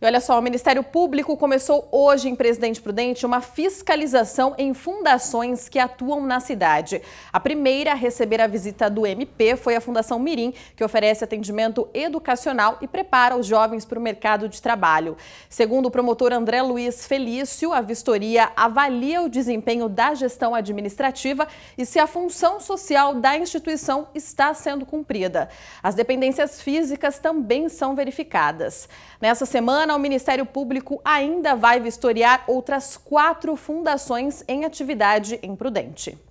E olha só, o Ministério Público começou hoje em Presidente Prudente uma fiscalização em fundações que atuam na cidade. A primeira a receber a visita do MP foi a Fundação Mirim, que oferece atendimento educacional e prepara os jovens para o mercado de trabalho. Segundo o promotor André Luiz Felício, a vistoria avalia o desempenho da gestão administrativa e se a função social da instituição está sendo cumprida. As dependências físicas também são verificadas. Nessa semana, semana, o Ministério Público ainda vai vistoriar outras quatro fundações em atividade em Prudente.